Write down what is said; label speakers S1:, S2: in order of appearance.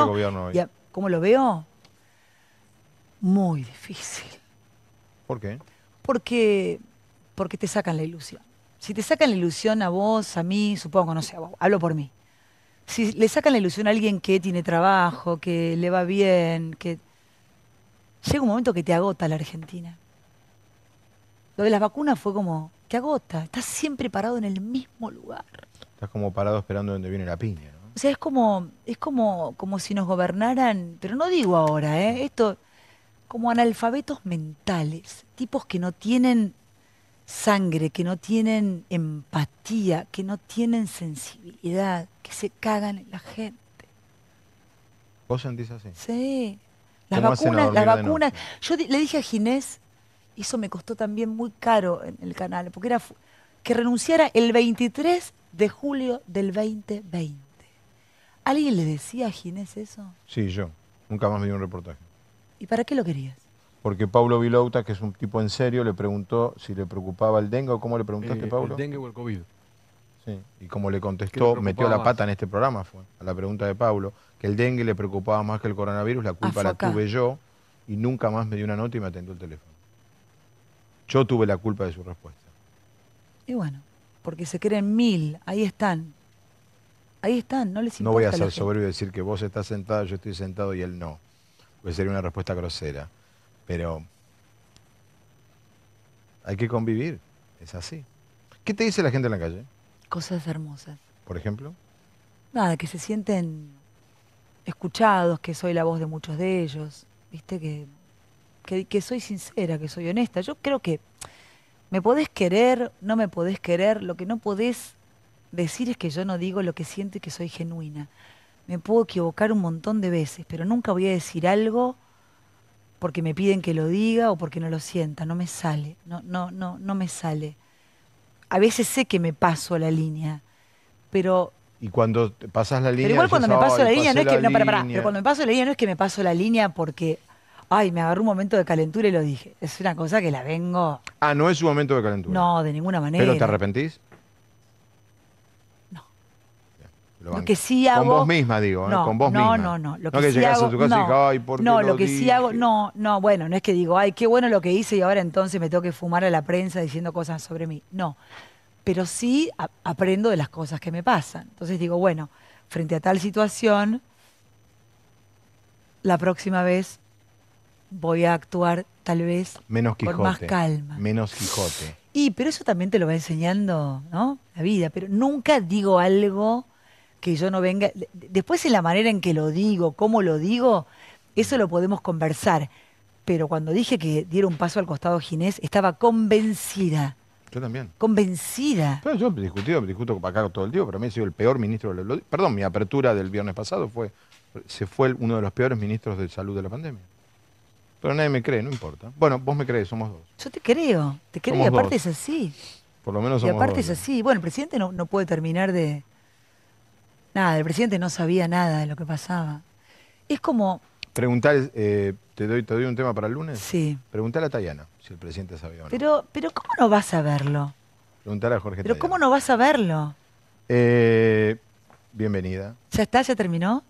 S1: gobierno
S2: ¿Cómo lo veo? Muy difícil. ¿Por qué? Porque, porque te sacan la ilusión. Si te sacan la ilusión a vos, a mí, supongo, no sé, hablo por mí. Si le sacan la ilusión a alguien que tiene trabajo, que le va bien, que... Llega un momento que te agota la Argentina. Lo de las vacunas fue como, te agota, estás siempre parado en el mismo lugar.
S1: Estás como parado esperando donde viene la piña. ¿no?
S2: O sea, es como, es como, como si nos gobernaran, pero no digo ahora, ¿eh? Esto, como analfabetos mentales, tipos que no tienen sangre, que no tienen empatía, que no tienen sensibilidad, que se cagan en la gente. ¿Vos sentís así? Sí. Las vacunas, las vacunas. Yo le dije a Ginés, eso me costó también muy caro en el canal, porque era que renunciara el 23 de julio del 2020. ¿Alguien le decía a Ginés eso?
S1: Sí, yo. Nunca más me dio un reportaje.
S2: ¿Y para qué lo querías?
S1: Porque Pablo Vilouta, que es un tipo en serio, le preguntó si le preocupaba el dengue o cómo le preguntaste, eh, Pablo. El dengue o el COVID. Sí, y como le contestó, metió la pata en este programa, fue, a la pregunta de Pablo, que el dengue le preocupaba más que el coronavirus, la culpa ah, la tuve yo, y nunca más me dio una nota y me atendió el teléfono. Yo tuve la culpa de su respuesta.
S2: Y bueno, porque se creen mil, ahí están, Ahí están, no les importa. No voy a ser soberbio
S1: y decir que vos estás sentado, yo estoy sentado y él no. Pues sería una respuesta grosera. Pero hay que convivir, es así. ¿Qué te dice la gente en la calle?
S2: Cosas hermosas. ¿Por ejemplo? Nada, que se sienten escuchados, que soy la voz de muchos de ellos, viste, que, que soy sincera, que soy honesta. Yo creo que me podés querer, no me podés querer, lo que no podés decir es que yo no digo lo que siento y que soy genuina. Me puedo equivocar un montón de veces, pero nunca voy a decir algo porque me piden que lo diga o porque no lo sienta, no me sale, no, no, no, no me sale. A veces sé que me paso la línea, pero
S1: y cuando pasas la línea. Pero igual cuando me paso la línea, no es que. No, para, pero cuando
S2: me paso la línea no es que me paso la línea porque. Ay, me agarró un momento de calentura y lo dije. Es una cosa que la vengo.
S1: Ah, no es un momento de calentura.
S2: No, de ninguna manera. ¿Pero te arrepentís? Lo, que sí hago. Con vos misma, digo, ¿eh? no, con vos no, misma. No, no, no. Lo que no sí hago, a tu casa no, y ay, ¿por qué No, lo, que sí hago, no, bueno, no es que digo, ay, qué bueno lo que hice y ahora entonces me tengo que fumar a la prensa diciendo cosas sobre mí. No. Pero sí aprendo de las cosas que me pasan. Entonces digo, bueno, frente a tal situación, la próxima vez voy a actuar tal vez menos con más calma.
S1: Menos Quijote.
S2: Y, pero eso también te lo va enseñando, La vida. Pero nunca digo algo que yo no venga. Después en la manera en que lo digo, cómo lo digo, eso lo podemos conversar. Pero cuando dije que diera un paso al costado Ginés, estaba convencida. Yo también. Convencida.
S1: Pero yo discutido discuto acá todo el día, pero a me he sido el peor ministro de Perdón, mi apertura del viernes pasado fue. Se fue uno de los peores ministros de salud de la pandemia. Pero nadie me cree, no importa. Bueno, vos me crees, somos dos.
S2: Yo te creo, te creo y aparte es así.
S1: Por lo menos somos Y aparte es
S2: así. Bueno, el presidente no, no puede terminar de, Nada, el presidente no sabía nada de lo que pasaba. Es como...
S1: Preguntar, eh, ¿te, doy, ¿te un tema para el lunes? Sí. Preguntar a Tayana si el presidente sabía o no. Pero,
S2: pero ¿cómo no vas a verlo?
S1: Preguntar a Jorge Pero
S2: ¿cómo no vas a verlo?
S1: Eh, bienvenida.
S2: ¿Ya está? ¿Ya terminó?